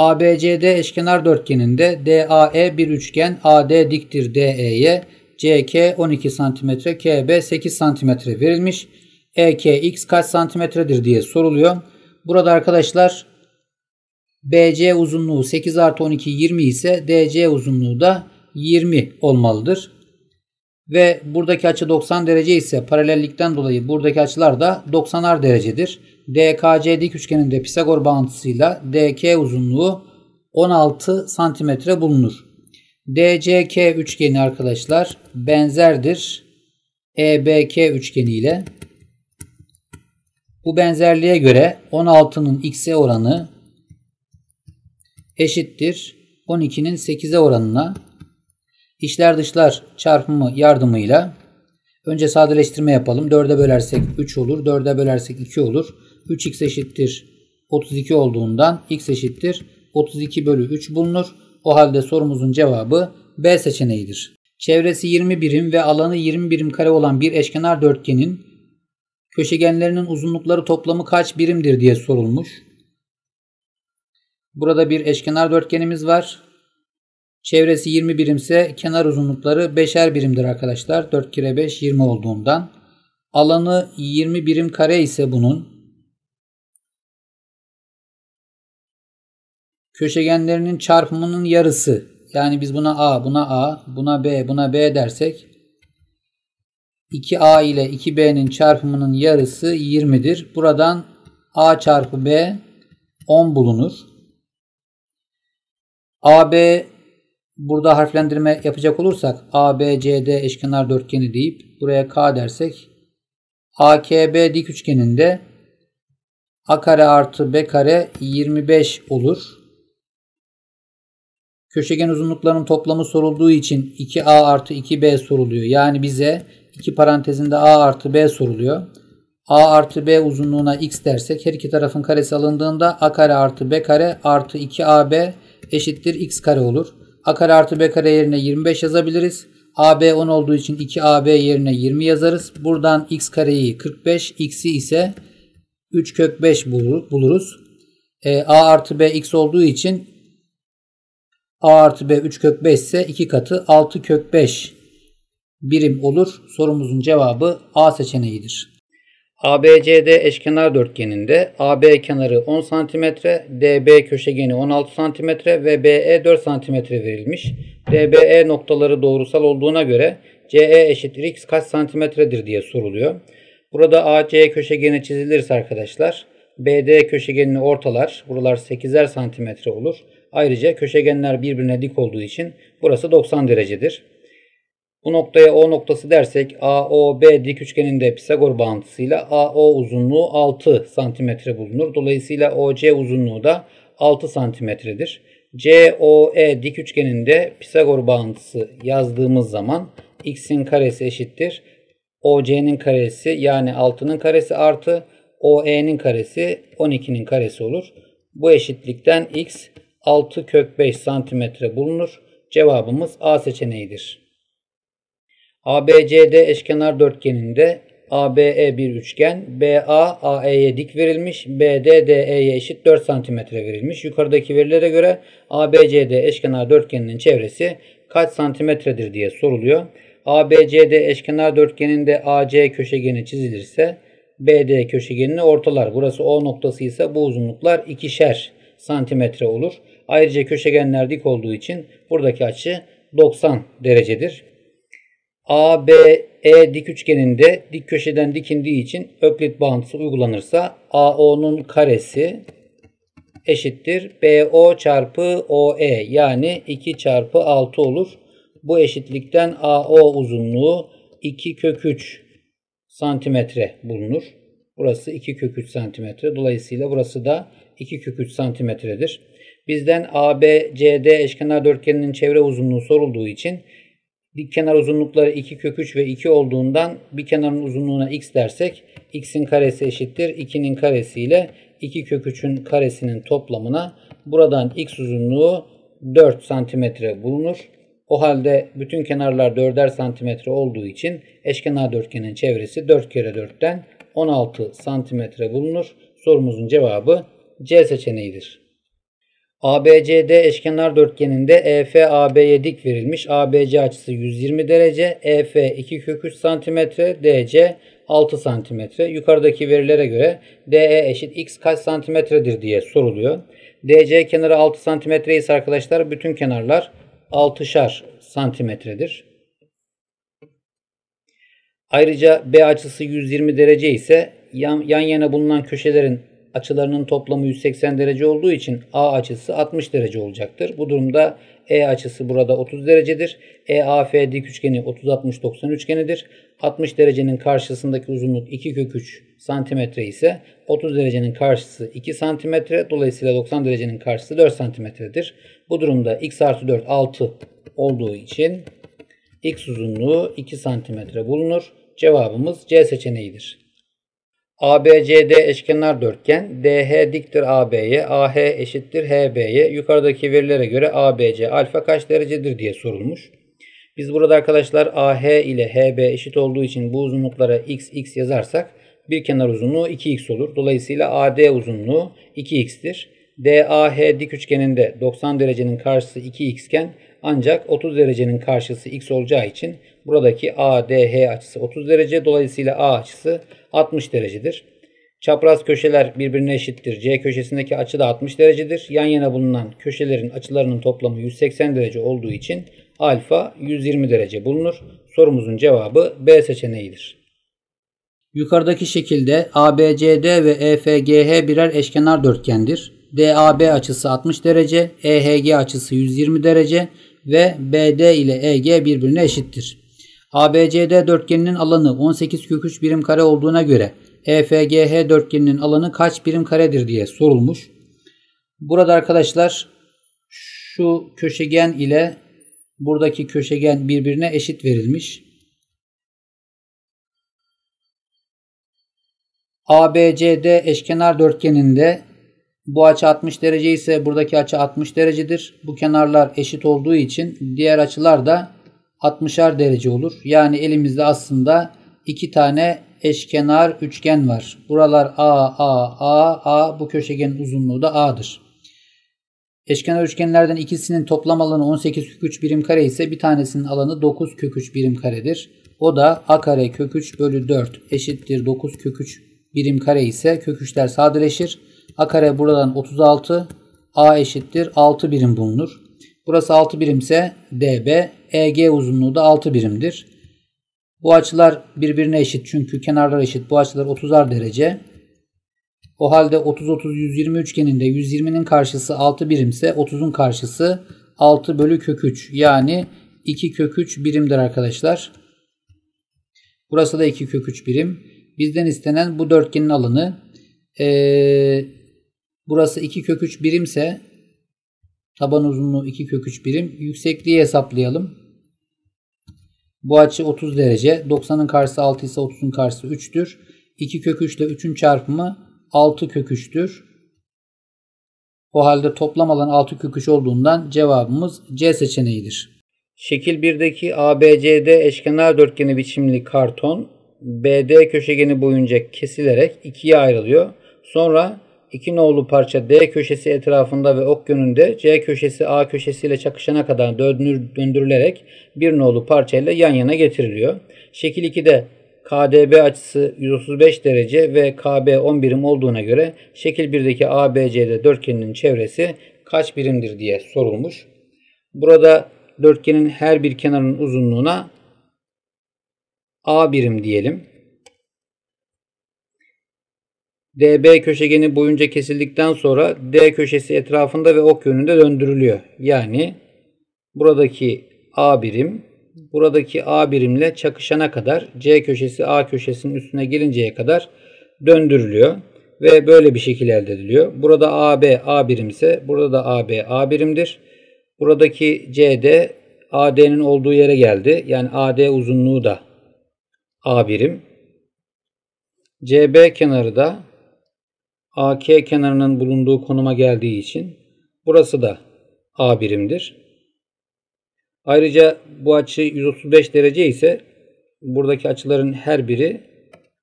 ABCD eşkenar dörtgeninde DAE bir üçgen, AD diktir DE'ye, CK 12 cm, KB 8 cm verilmiş. EKX kaç santimetredir diye soruluyor. Burada arkadaşlar BC uzunluğu 8 artı 12 20 ise DC uzunluğu da 20 olmalıdır. Ve buradaki açı 90 derece ise paralellikten dolayı buradaki açılar da 90'ar derecedir. DKC dik üçgeninde Pisagor bağıntısıyla DK uzunluğu 16 santimetre bulunur. DCK üçgeni arkadaşlar benzerdir EBK üçgeni ile. Bu benzerliğe göre 16'nın x'e oranı eşittir 12'nin 8'e oranına İçler dışlar çarpımı yardımıyla önce sadeleştirme yapalım. 4'e bölersek 3 olur. 4'e bölersek 2 olur. 3x eşittir 32 olduğundan x eşittir 32 bölü 3 bulunur. O halde sorumuzun cevabı B seçeneğidir. Çevresi 20 birim ve alanı 20 birim kare olan bir eşkenar dörtgenin köşegenlerinin uzunlukları toplamı kaç birimdir diye sorulmuş. Burada bir eşkenar dörtgenimiz var. Çevresi 20 birimse kenar uzunlukları 5'er birimdir arkadaşlar. 4 kere 5 20 olduğundan. Alanı 20 birim kare ise bunun köşegenlerinin çarpımının yarısı. Yani biz buna A, buna A, buna B, buna B dersek 2A ile 2B'nin çarpımının yarısı 20'dir. Buradan A çarpı B 10 bulunur. AB burada harflendirme yapacak olursak ABCD eşkenar dörtgeni deyip buraya K dersek AKB dik üçgeninde A kare artı B kare 25 olur. Köşegen uzunluklarının toplamı sorulduğu için 2a artı 2b soruluyor. Yani bize 2 parantezinde a artı b soruluyor. a artı b uzunluğuna x dersek her iki tarafın karesi alındığında a kare artı b kare artı 2ab eşittir x kare olur. a kare artı b kare yerine 25 yazabiliriz. AB 10 olduğu için 2AB yerine 20 yazarız. Buradan x kareyi 45, x'i ise 3 kök 5 buluruz. E, A artı B x olduğu için A artı B 3 kök 5 ise 2 katı 6 kök 5 birim olur. Sorumuzun cevabı A seçeneğidir. ABCD eşkenar dörtgeninde AB kenarı 10 cm, DB köşegeni 16 cm ve BE 4 cm verilmiş. DBE noktaları doğrusal olduğuna göre CE eşittir x kaç santimetredir diye soruluyor. Burada AC köşegeni çizilirse arkadaşlar BD köşegenini ortalar. Buralar 8'er santimetre olur. Ayrıca köşegenler birbirine dik olduğu için burası 90 derecedir. Bu noktaya O noktası dersek AOB dik üçgeninde Pisagor bağıntısıyla AO uzunluğu 6 cm bulunur. Dolayısıyla OC uzunluğu da 6 cm'dir. COE dik üçgeninde Pisagor bağıntısı yazdığımız zaman x'in karesi eşittir. OC'nin karesi yani 6'nın karesi artı OE'nin karesi 12'nin karesi olur. Bu eşitlikten x 6 kök 5 santimetre bulunur. Cevabımız A seçeneğidir. ABCD eşkenar dörtgeninde ABE bir üçgen, BA AE'ye dik verilmiş, BD DE'ye eşit 4 cm verilmiş. Yukarıdaki verilere göre ABCD eşkenar dörtgeninin çevresi kaç santimetredir diye soruluyor. ABCD eşkenar dörtgeninde AC köşegeni çizilirse BD köşegenini ortalar. Burası O noktası ise bu uzunluklar ikişer santimetre olur. Ayrıca köşegenler dik olduğu için buradaki açı 90 derecedir. ABE dik üçgeninde dik köşeden dikindiği için öklit bağıntısı uygulanırsa AO'nun karesi eşittir BO çarpı OE yani 2 çarpı 6 olur. Bu eşitlikten AO uzunluğu 2 kök 3 santimetre bulunur. Burası 2 kök 3 santimetre. Dolayısıyla burası da 2 kök 3 santimetredir. Bizden ABCD eşkenar dörtgeninin çevre uzunluğu sorulduğu için bir kenar uzunlukları 2 kök 3 ve 2 olduğundan bir kenarın uzunluğuna x dersek x'in karesi eşittir 2'nin karesi ile 2 kök 3'ün karesinin toplamına buradan x uzunluğu 4 santimetre bulunur. O halde bütün kenarlar 4'er santimetre olduğu için eşkenar dörtgenin çevresi 4 kere 4'ten 16 santimetre bulunur. Sorumuzun cevabı C seçeneğidir. ABCD eşkenar dörtgeninde EF AB'ye dik verilmiş. ABC açısı 120 derece, EF 2 kök 3 santimetre, DC 6 santimetre. Yukarıdaki verilere göre DE eşit x kaç santimetredir diye soruluyor. DC kenarı 6 santimetre ise arkadaşlar bütün kenarlar 6'şar santimetredir. Ayrıca B açısı 120 derece ise yan, yan yana bulunan köşelerin açılarının toplamı 180 derece olduğu için A açısı 60 derece olacaktır. Bu durumda E açısı burada 30 derecedir. EAF dik üçgeni 30-60-90 üçgenidir. 60 derecenin karşısındaki uzunluk 2 kök 3 santimetre ise 30 derecenin karşısı 2 santimetre. Dolayısıyla 90 derecenin karşısı 4 santimetredir. Bu durumda x artı 4 6 olduğu için x uzunluğu 2 santimetre bulunur. Cevabımız C seçeneğidir. ABCD eşkenar dörtgen, DH diktir AB'ye, AH eşittir HB'ye. Yukarıdaki verilere göre ABC alfa kaç derecedir diye sorulmuş. Biz burada arkadaşlar AH ile HB eşit olduğu için bu uzunluklara x x yazarsak bir kenar uzunluğu 2x olur. Dolayısıyla AD uzunluğu 2x'tir. DAH dik üçgeninde 90 derecenin karşısı 2x iken ancak 30 derecenin karşısı x olacağı için buradaki ADH açısı 30 derece. Dolayısıyla A açısı 60 derecedir. Çapraz köşeler birbirine eşittir. C köşesindeki açı da 60 derecedir. Yan yana bulunan köşelerin açılarının toplamı 180 derece olduğu için alfa 120 derece bulunur. Sorumuzun cevabı B seçeneğidir. Yukarıdaki şekilde ABCD ve EFGH birer eşkenar dörtgendir. DAB açısı 60 derece, EHG açısı 120 derece ve BD ile EG birbirine eşittir. ABCD dörtgeninin alanı 18 kök birim kare olduğuna göre EFGH dörtgeninin alanı kaç birim karedir diye sorulmuş. Burada arkadaşlar şu köşegen ile buradaki köşegen birbirine eşit verilmiş. ABCD eşkenar dörtgeninde bu açı 60 derece ise buradaki açı 60 derecedir. Bu kenarlar eşit olduğu için diğer açılar da 60'ar derece olur. Yani elimizde aslında iki tane eşkenar üçgen var. Buralar A, A, A, A. Bu köşegenin uzunluğu da A'dır. Eşkenar üçgenlerden ikisinin toplam alanı 18 kök birim kare ise bir tanesinin alanı 9 kök birim karedir. O da A kare kök 3 bölü 4 eşittir 9 kök birim kare ise köküçler sadeleşir. A kare buradan 36. A eşittir 6 birim bulunur. Burası 6 birimse DB, EG uzunluğu da 6 birimdir. Bu açılar birbirine eşit çünkü kenarlar eşit. Bu açılar 30'ar derece. O halde 30-30-120 üçgeninde 120'nin karşısı 6 birimse 30'un karşısı 6 bölü kök 3 yani 2 kök 3 birimdir arkadaşlar. Burası da 2 kök 3 birim. Bizden istenen bu dörtgenin alanı. Ee, Burası 2 kök 3 birimse taban uzunluğu 2 kök 3 birim. Yüksekliği hesaplayalım. Bu açı 30 derece. 90'ın karşısı 6 ise 30'un karşısı 3'tür. 2 kök 3 ile 3'ün çarpımı 6 kök 3'tür. O halde toplam alan 6 kök 3 olduğundan cevabımız C seçeneğidir. Şekil 1'deki ABCD eşkenar dörtgeni biçimli karton BD köşegeni boyunca kesilerek ikiye ayrılıyor. Sonra 2 nolu parça D köşesi etrafında ve ok yönünde C köşesi A köşesiyle çakışana kadar döndürülerek bir nolu parçayla yan yana getiriliyor. Şekil 2'de KDB açısı 135 derece ve KB 10 birim olduğuna göre şekil 1'deki ABCD dörtgenin çevresi kaç birimdir diye sorulmuş. Burada dörtgenin her bir kenarının uzunluğuna A birim diyelim. DB köşegeni boyunca kesildikten sonra D köşesi etrafında ve ok yönünde döndürülüyor. Yani buradaki A birim buradaki A birimle çakışana kadar C köşesi A köşesinin üstüne gelinceye kadar döndürülüyor ve böyle bir şekil elde ediliyor. Burada AB A birimse burada da AB A birimdir. Buradaki CD AD'nin olduğu yere geldi. Yani AD uzunluğu da A birim. CB kenarı da AK kenarının bulunduğu konuma geldiği için burası da A birimdir. Ayrıca bu açı 135 derece ise buradaki açıların her biri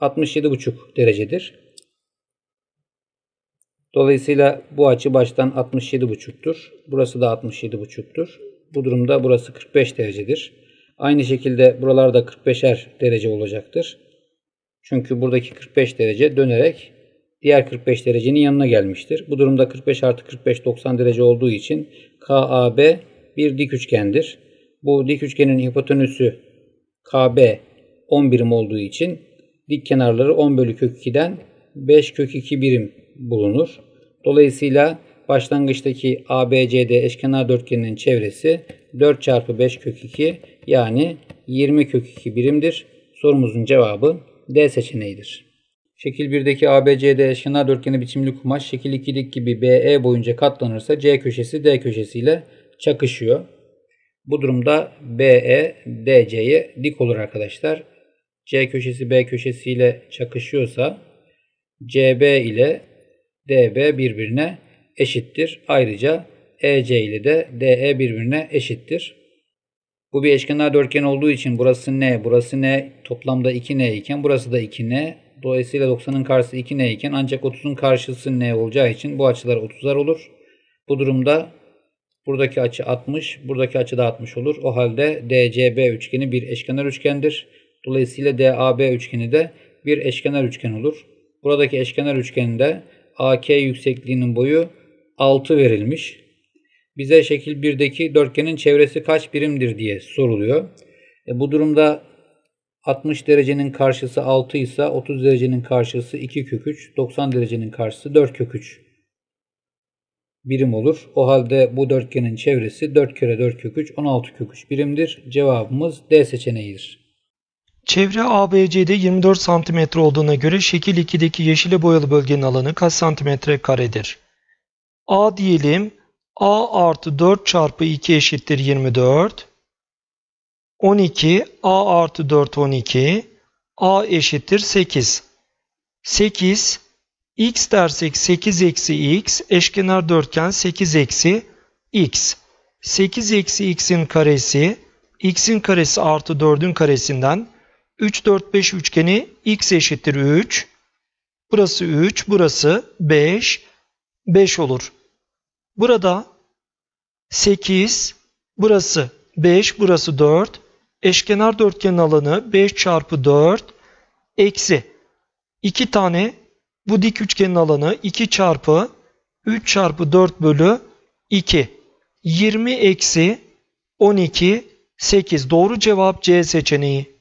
67,5 derecedir. Dolayısıyla bu açı baştan 67,5'tur. Burası da 67,5'tur. Bu durumda burası 45 derecedir. Aynı şekilde buralarda 45'er derece olacaktır. Çünkü buradaki 45 derece dönerek diğer 45 derecenin yanına gelmiştir. Bu durumda 45 artı 45 90 derece olduğu için KAB bir dik üçgendir. Bu dik üçgenin hipotenüsü KB 10 birim olduğu için dik kenarları 10 bölü kök 2'den 5 kök 2 birim bulunur. Dolayısıyla başlangıçtaki ABCD eşkenar dörtgeninin çevresi 4 çarpı 5 kök 2 yani 20 kök 2 birimdir. Sorumuzun cevabı D seçeneğidir. Şekil 1'deki ABCD eşkenar dörtgeni biçimli kumaş şekil 2'deki gibi BE boyunca katlanırsa C köşesi D köşesiyle çakışıyor. Bu durumda BE DC'ye dik olur arkadaşlar. C köşesi B köşesiyle çakışıyorsa CB ile DB birbirine eşittir. Ayrıca EC ile de DE birbirine eşittir. Bu bir eşkenar dörtgen olduğu için burası N, burası N toplamda 2N iken burası da 2N Dolayısıyla 90'ın karşısı 2n iken ancak 30'un karşısı n olacağı için bu açılar 30'ar olur. Bu durumda buradaki açı 60, buradaki açı da 60 olur. O halde DCB üçgeni bir eşkenar üçgendir. Dolayısıyla DAB üçgeni de bir eşkenar üçgen olur. Buradaki eşkenar üçgeninde AK yüksekliğinin boyu 6 verilmiş. Bize şekil 1'deki dörtgenin çevresi kaç birimdir diye soruluyor. E bu durumda 60 derecenin karşısı 6 ise 30 derecenin karşısı 2 kök 3, 90 derecenin karşısı 4 kök 3 birim olur. O halde bu dörtgenin çevresi 4 kere 4 kök 3 16 kök 3 birimdir. Cevabımız D seçeneğidir. Çevre ABC'de 24 cm olduğuna göre şekil 2'deki yeşile boyalı bölgenin alanı kaç santimetre karedir? A diyelim A artı 4 çarpı 2 eşittir 24. 12 a artı 4 12 a eşittir 8. 8 x dersek 8 eksi x eşkenar dörtgen 8 eksi x. 8 eksi x'in karesi x'in karesi artı 4'ün karesinden 3 4 5 üçgeni x eşittir 3. Burası 3 burası 5 5 olur. Burada 8 burası 5 burası 4 eşkenar dörtgenin alanı 5 çarpı 4 eksi 2 tane bu dik üçgenin alanı 2 çarpı 3 çarpı 4 bölü 2. 20 eksi 12 8 doğru cevap C seçeneği.